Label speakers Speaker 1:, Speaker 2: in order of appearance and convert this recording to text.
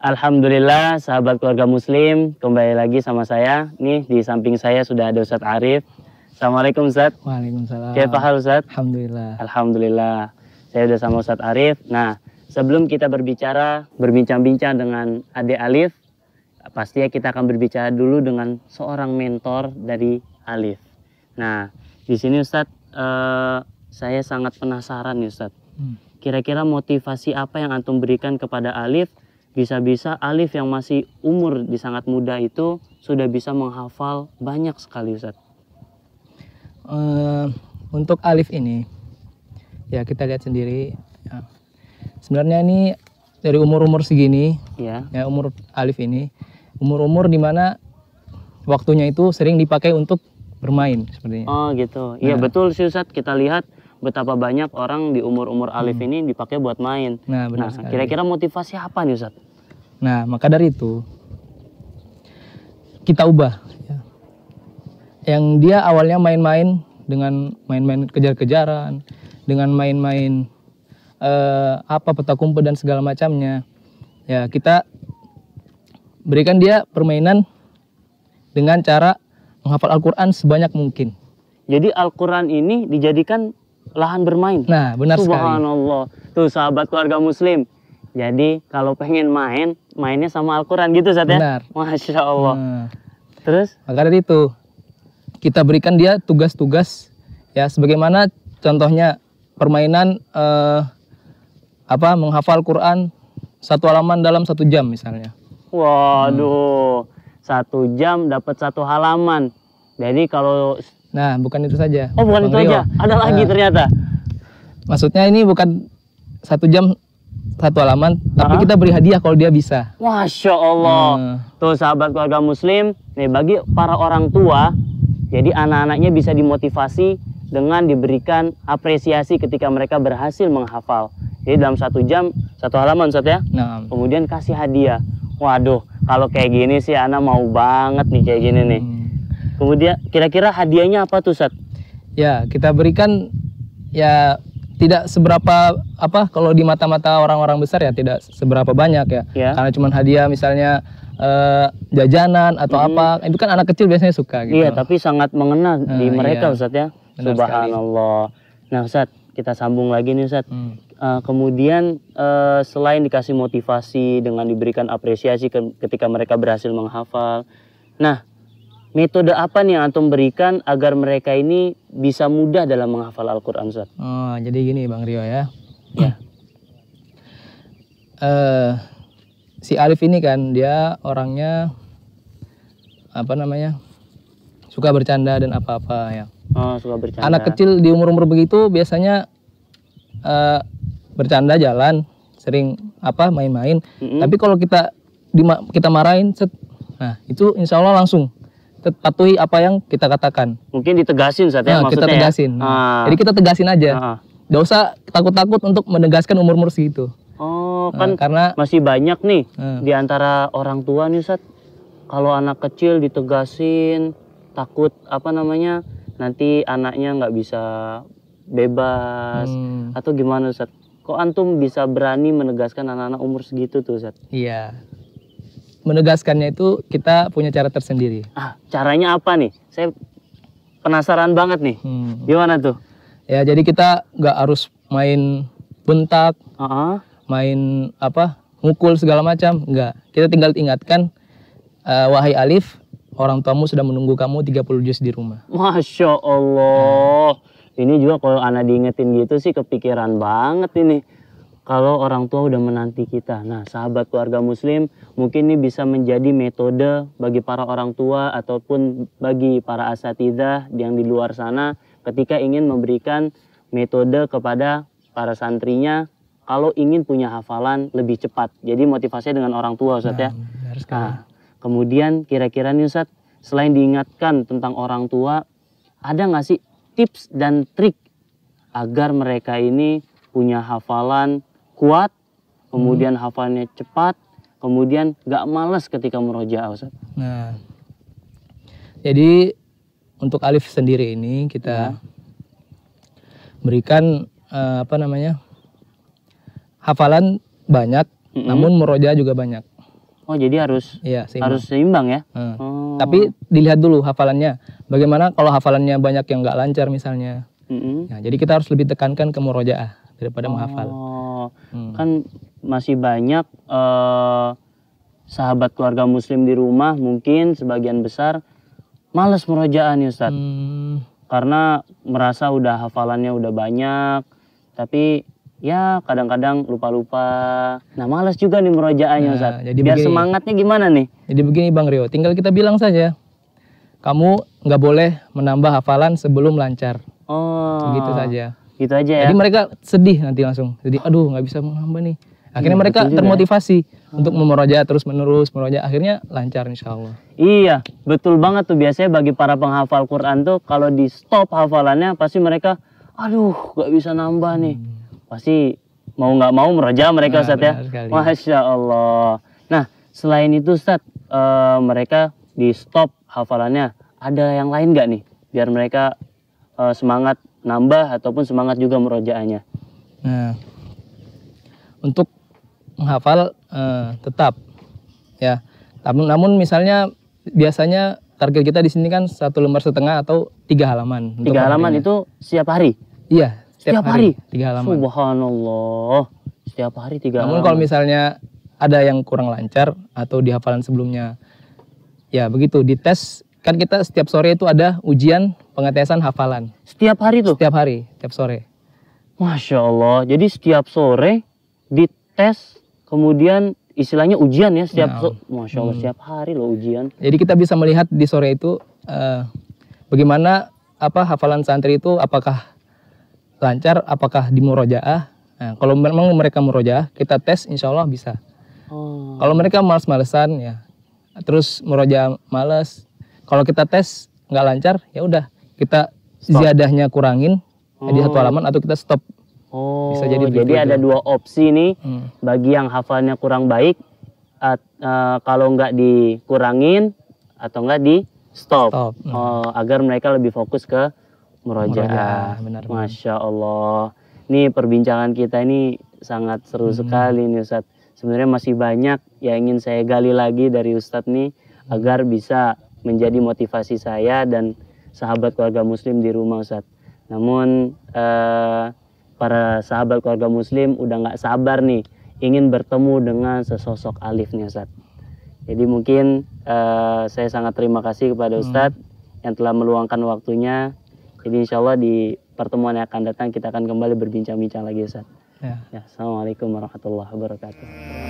Speaker 1: Alhamdulillah sahabat keluarga muslim kembali lagi sama saya. Nih di samping saya sudah ada Ustadz Arif. Assalamualaikum Ustadz. Waalaikumsalam. Kayak pahal Ustadz? Alhamdulillah. Alhamdulillah. Saya sudah sama Ustadz Arif. Nah sebelum kita berbicara, berbincang-bincang dengan Ade Alif. Pastinya kita akan berbicara dulu dengan seorang mentor dari Alif. Nah di sini Ustadz eh, saya sangat penasaran nih Ustadz. Hmm. Kira-kira motivasi apa yang Antum berikan kepada Alif bisa-bisa Alif yang masih umur di sangat muda itu sudah bisa menghafal banyak sekali Ustaz.
Speaker 2: Uh, untuk Alif ini, ya kita lihat sendiri. Ya. Sebenarnya ini dari umur-umur segini, ya. ya umur Alif ini, umur-umur di mana waktunya itu sering dipakai untuk bermain sepertinya.
Speaker 1: Oh gitu, iya nah. betul sih Ustaz. Kita lihat betapa banyak orang di umur-umur Alif hmm. ini dipakai buat main.
Speaker 2: Nah, benar nah, kira-kira
Speaker 1: motivasi apa nih Ustaz?
Speaker 2: Nah, maka dari itu kita ubah. Ya. Yang dia awalnya main-main dengan main-main kejar-kejaran, dengan main-main eh, apa peta kumpul dan segala macamnya. Ya, kita berikan dia permainan dengan cara menghafal Al-Qur'an sebanyak mungkin.
Speaker 1: Jadi Al-Qur'an ini dijadikan lahan
Speaker 2: bermain. Nah, benar Subhanallah. sekali.
Speaker 1: Subhanallah. Tuh sahabat keluarga muslim. Jadi kalau pengen main mainnya sama Al-Quran gitu Zat ya? Benar. Masya Allah.
Speaker 2: Hmm. Terus? Maka dari itu, kita berikan dia tugas-tugas ya sebagaimana contohnya permainan eh, apa menghafal Quran satu halaman dalam satu jam misalnya.
Speaker 1: Waduh, hmm. satu jam dapat satu halaman. Jadi
Speaker 2: kalau nah bukan itu saja. Oh bukan Bang itu Rio. aja, ada nah, lagi ternyata. Maksudnya ini bukan satu jam satu halaman, tapi kita beri hadiah kalau dia bisa.
Speaker 1: Masya Allah. Hmm. Tuh sahabat keluarga muslim, nih bagi para orang tua, jadi anak-anaknya bisa dimotivasi dengan diberikan apresiasi ketika mereka berhasil menghafal. Jadi dalam satu jam, satu halaman Ustaz ya? Nah. Kemudian kasih hadiah. Waduh, kalau kayak gini sih anak mau banget nih kayak gini nih. Hmm. Kemudian kira-kira
Speaker 2: hadiahnya apa tuh Ustaz? Ya, kita berikan ya tidak seberapa apa kalau di mata-mata orang-orang besar ya tidak seberapa banyak ya. ya. Karena cuman hadiah misalnya uh, jajanan atau hmm. apa. Itu kan anak kecil biasanya suka gitu. Iya, tapi sangat
Speaker 1: mengena hmm, nah, di mereka iya. Ustaz ya. Benar Subhanallah. Sekali. Nah, Ustaz, kita sambung lagi nih Ustaz. Hmm. Uh, kemudian uh, selain dikasih motivasi dengan diberikan apresiasi ketika mereka berhasil menghafal. Nah, metode apa nih yang antum berikan agar mereka ini bisa mudah dalam menghafal Al-Qur'an Ustaz?
Speaker 2: Oh, jadi gini Bang Rio ya. ya. Uh, si Alif ini kan dia orangnya apa namanya? suka bercanda dan apa-apa ya. Oh, suka bercanda. Anak kecil di umur-umur begitu biasanya uh, bercanda jalan, sering apa main-main. Mm -hmm. Tapi kalau kita kita marahin, set, nah itu insya Allah langsung patuhi apa yang kita katakan.
Speaker 1: Mungkin ditegasin saat ya nah, maksudnya. Kita ya? tegasin.
Speaker 2: Ya? Ah. Jadi kita tegasin aja. Ah. ah. Gak usah takut-takut untuk menegaskan umur-umur segitu.
Speaker 1: Oh, nah, kan karena masih banyak nih hmm. di antara orang tua nih saat Kalau anak kecil ditegasin, takut apa namanya? Nanti anaknya nggak bisa bebas hmm. atau gimana saat. Kok antum bisa berani menegaskan anak-anak umur segitu tuh saat?
Speaker 2: Iya menegaskannya itu kita punya cara tersendiri. Ah,
Speaker 1: caranya apa nih? Saya penasaran banget nih. Hmm. Gimana tuh?
Speaker 2: Ya, jadi kita nggak harus main bentak, uh -huh. main apa, ngukul segala macam, nggak. Kita tinggal ingatkan, uh, wahai Alif, orang tuamu sudah menunggu kamu 30 juz di rumah.
Speaker 1: Masya Allah. Hmm. Ini juga kalau anak diingetin gitu sih kepikiran banget ini kalau orang tua udah menanti kita. Nah, sahabat keluarga muslim, mungkin ini bisa menjadi metode bagi para orang tua ataupun bagi para asatidah yang di luar sana ketika ingin memberikan metode kepada para santrinya kalau ingin punya hafalan lebih cepat. Jadi motivasinya dengan orang tua, Ustaz ya. ya. Nah, kemudian kira-kira nih Ustaz, selain diingatkan tentang orang tua, ada nggak sih tips dan trik agar mereka ini punya hafalan kuat, kemudian hmm. hafalnya cepat, kemudian gak males ketika meroja Ustaz.
Speaker 2: Nah. Jadi untuk Alif sendiri ini kita hmm. berikan uh, apa namanya? hafalan banyak -hmm. namun meroja juga banyak. Oh,
Speaker 1: jadi harus
Speaker 2: ya, seimbang. harus seimbang ya. Hmm. Oh. Tapi dilihat dulu hafalannya. Bagaimana kalau hafalannya banyak yang nggak lancar misalnya.
Speaker 1: Mm -hmm. Nah, jadi
Speaker 2: kita harus lebih tekankan ke murojaah
Speaker 1: daripada oh. menghafal hmm. kan masih banyak eh, sahabat keluarga muslim di rumah mungkin sebagian besar males merojaan ya Ustaz. Hmm. Karena merasa udah hafalannya udah banyak tapi ya kadang-kadang lupa-lupa. Nah males juga nih merojaannya nah, Ustaz. Jadi Biar begini, semangatnya
Speaker 2: gimana nih? Jadi begini Bang Rio, tinggal kita bilang saja. Kamu nggak boleh menambah hafalan sebelum lancar.
Speaker 1: Oh. Begitu saja.
Speaker 2: Gitu aja ya. Jadi mereka sedih nanti langsung. Jadi aduh nggak bisa menghamba nih. Akhirnya iya, mereka ya. termotivasi ya. untuk memoroja terus menerus meroja akhirnya lancar insya Allah. Iya betul banget tuh biasanya bagi para penghafal Quran
Speaker 1: tuh kalau di stop hafalannya pasti mereka aduh nggak bisa nambah nih hmm. pasti mau nggak mau meraja mereka nah, Ustaz ya. Sekali. Masya Allah. Nah selain itu Ustaz uh, mereka di stop hafalannya ada yang lain nggak nih biar mereka uh, semangat nambah ataupun semangat juga merojaannya.
Speaker 2: Nah, untuk menghafal eh, tetap ya. Namun, namun misalnya biasanya target kita di sini kan satu lembar setengah atau tiga halaman. Tiga halaman harinya. itu setiap hari? Iya, setiap, setiap hari. hari. Tiga halaman. Subhanallah. Setiap hari tiga Namun halaman. kalau misalnya ada yang kurang lancar atau di hafalan sebelumnya, ya begitu. Di tes kan kita setiap sore itu ada ujian pengetesan hafalan. Setiap hari tuh? Setiap hari, setiap sore.
Speaker 1: Masya Allah, jadi
Speaker 2: setiap sore dites, kemudian istilahnya ujian ya setiap, nah, so Masya Allah hmm. setiap
Speaker 1: hari loh ujian.
Speaker 2: Jadi kita bisa melihat di sore itu uh, bagaimana apa hafalan santri itu apakah lancar, apakah di murojaah. Nah, kalau memang mereka murojaah, kita tes insya Allah bisa. Oh. Kalau mereka males-malesan ya, terus murojaah males, kalau kita tes nggak lancar ya udah kita stop. ziadahnya kurangin oh. jadi satu oh. halaman atau kita stop. Oh. Bisa jadi Jadi ada
Speaker 1: dua opsi nih hmm. bagi yang hafalnya kurang baik at, uh, kalau nggak dikurangin atau nggak di stop, stop. Hmm. Uh, agar mereka lebih fokus ke merajah Masya Allah. Nih perbincangan kita ini sangat seru hmm. sekali nih ustad Sebenarnya masih banyak yang ingin saya gali lagi dari Ustadz nih hmm. agar bisa menjadi motivasi saya dan sahabat keluarga muslim di rumah Ustaz. Namun eh, para sahabat keluarga muslim udah nggak sabar nih ingin bertemu dengan sesosok Alif nih Ustaz. Jadi mungkin eh, saya sangat terima kasih kepada Ustadz hmm. yang telah meluangkan waktunya. Jadi insya Allah di pertemuan yang akan datang kita akan kembali berbincang-bincang lagi Ustadz. Ya. ya. Assalamualaikum warahmatullahi wabarakatuh.